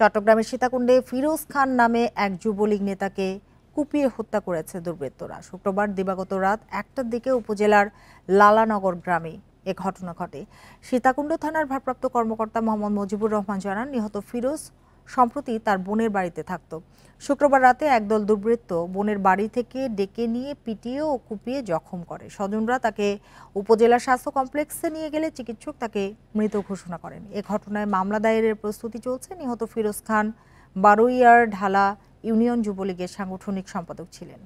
চট্টগ্রামের সীতাকুণ্ডে ফিরোজ খান নামে এক যুবলীগ নেতাকে কুপিয়ে হত্যা করেছে দুর্বৃত্তরা শুক্রবার দিবাগত রাত একটার দিকে উপজেলার লালানগর গ্রামে এ ঘটনা ঘটে সীতাকুণ্ড থানার ভারপ্রাপ্ত কর্মকর্তা মোহাম্মদ মজিবুর রহমান জানান নিহত ফিরোজ সম্প্রতি তার বোনের বাড়িতে থাকত শুক্রবার রাতে একদল দুর্বৃত্ত বোনের বাড়ি থেকে ডেকে নিয়ে পিটিয়ে ও কুপিয়ে জখম করে স্বজনরা তাকে উপজেলা স্বাস্থ্য কমপ্লেক্সে নিয়ে গেলে চিকিৎসক তাকে মৃত ঘোষণা করেন এ ঘটনায় মামলা দায়েরের প্রস্তুতি চলছে নিহত ফিরোজ খান বারোইয়ার ঢালা ইউনিয়ন যুবলীগের সাংগঠনিক সম্পাদক ছিলেন